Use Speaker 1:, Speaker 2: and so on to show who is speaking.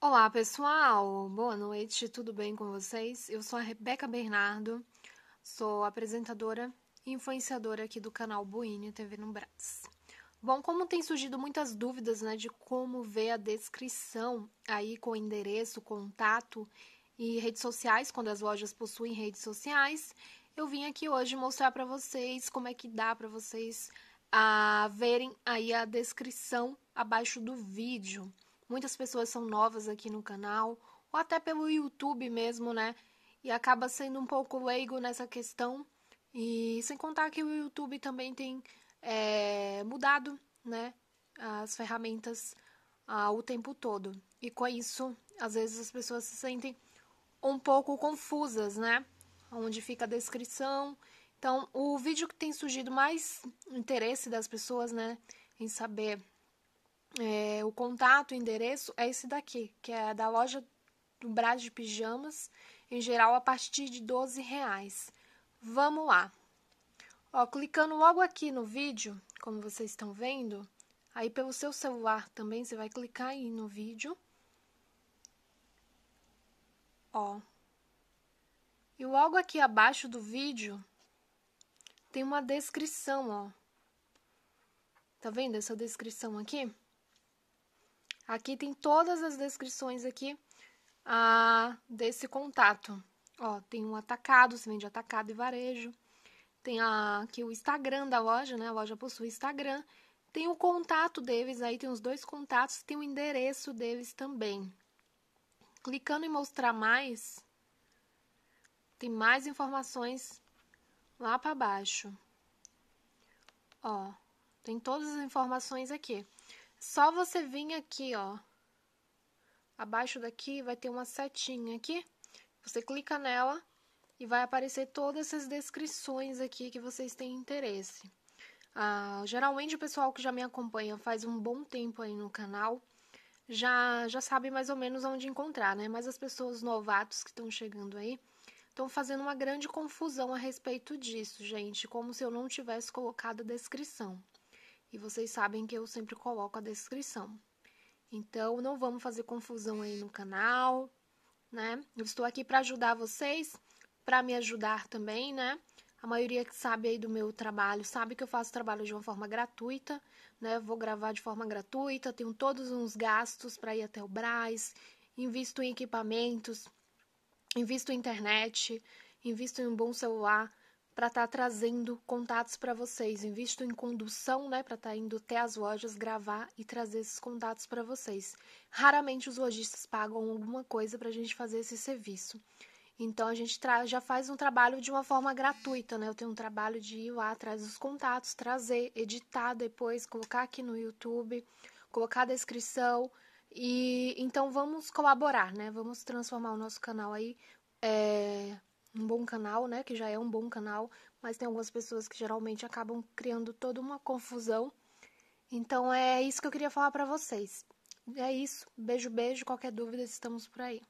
Speaker 1: Olá, pessoal! Boa noite, tudo bem com vocês? Eu sou a Rebeca Bernardo, sou apresentadora e influenciadora aqui do canal Boini TV no Brás. Bom, como tem surgido muitas dúvidas né, de como ver a descrição aí com endereço, contato e redes sociais, quando as lojas possuem redes sociais, eu vim aqui hoje mostrar para vocês como é que dá para vocês a ah, verem aí a descrição abaixo do vídeo. Muitas pessoas são novas aqui no canal, ou até pelo YouTube mesmo, né? E acaba sendo um pouco leigo nessa questão. E sem contar que o YouTube também tem é, mudado, né? As ferramentas ah, o tempo todo. E com isso, às vezes as pessoas se sentem um pouco confusas, né? Onde fica a descrição. Então, o vídeo que tem surgido mais interesse das pessoas, né? Em saber é, o contato, o endereço é esse daqui, que é da loja do Brás de Pijamas, em geral a partir de 12 reais. Vamos lá. Ó, clicando logo aqui no vídeo, como vocês estão vendo, aí pelo seu celular também você vai clicar aí no vídeo. Ó. E logo aqui abaixo do vídeo tem uma descrição, ó. Tá vendo essa descrição aqui? Aqui tem todas as descrições aqui ah, desse contato. Ó, tem um atacado, se vende atacado e varejo. Tem a, aqui o Instagram da loja, né? A loja possui Instagram. Tem o contato deles aí, tem os dois contatos, tem o endereço deles também. Clicando em mostrar mais, tem mais informações lá para baixo. Ó, tem todas as informações aqui. Só você vir aqui, ó. Abaixo daqui vai ter uma setinha aqui. Você clica nela e vai aparecer todas essas descrições aqui que vocês têm interesse. Ah, geralmente o pessoal que já me acompanha faz um bom tempo aí no canal já, já sabe mais ou menos onde encontrar, né? Mas as pessoas novatos que estão chegando aí estão fazendo uma grande confusão a respeito disso, gente, como se eu não tivesse colocado a descrição. E vocês sabem que eu sempre coloco a descrição. Então, não vamos fazer confusão aí no canal, né? Eu estou aqui para ajudar vocês, para me ajudar também, né? A maioria que sabe aí do meu trabalho sabe que eu faço trabalho de uma forma gratuita, né? Vou gravar de forma gratuita, tenho todos uns gastos para ir até o Braz, invisto em equipamentos, invisto em internet, invisto em um bom celular para estar tá trazendo contatos para vocês. Invisto em condução, né, para estar tá indo até as lojas gravar e trazer esses contatos para vocês. Raramente os lojistas pagam alguma coisa para a gente fazer esse serviço. Então a gente já faz um trabalho de uma forma gratuita, né? Eu tenho um trabalho de ir lá atrás dos contatos, trazer, editar depois, colocar aqui no YouTube, colocar a descrição. E então vamos colaborar, né? Vamos transformar o nosso canal aí é, um bom canal, né? Que já é um bom canal, mas tem algumas pessoas que geralmente acabam criando toda uma confusão. Então é isso que eu queria falar para vocês. É isso. Beijo, beijo. Qualquer dúvida, estamos por aí.